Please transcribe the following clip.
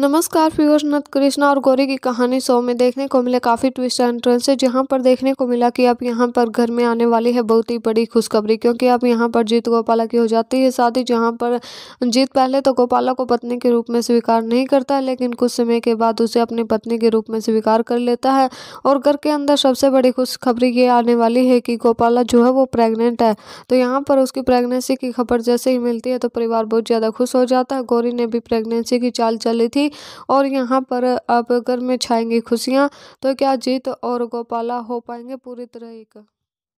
नमस्कार फिरोज नथ कृष्णा और गौरी की कहानी शो में देखने को मिले काफ़ी ट्विस्ट एंड है से जहाँ पर देखने को मिला कि अब यहाँ पर घर में आने वाली है बहुत ही बड़ी खुशखबरी क्योंकि अब यहाँ पर जीत गोपाला की हो जाती है शादी जहाँ पर जीत पहले तो गोपाला को पत्नी के रूप में स्वीकार नहीं करता है लेकिन कुछ समय के बाद उसे अपनी पत्नी के रूप में स्वीकार कर लेता है और घर के अंदर सबसे बड़ी खुशखबरी ये आने वाली है कि गोपाला जो है वो प्रेगनेंट है तो यहाँ पर उसकी प्रेगनेंसी की खबर जैसे ही मिलती है तो परिवार बहुत ज़्यादा खुश हो जाता है गौरी ने भी प्रेगनेंसी की चाल चली थी होगी और यहाँ पर अब घर में छाएंगी खुशियाँ तो क्या जीत और गोपाला हो पाएंगे पूरी तरह एक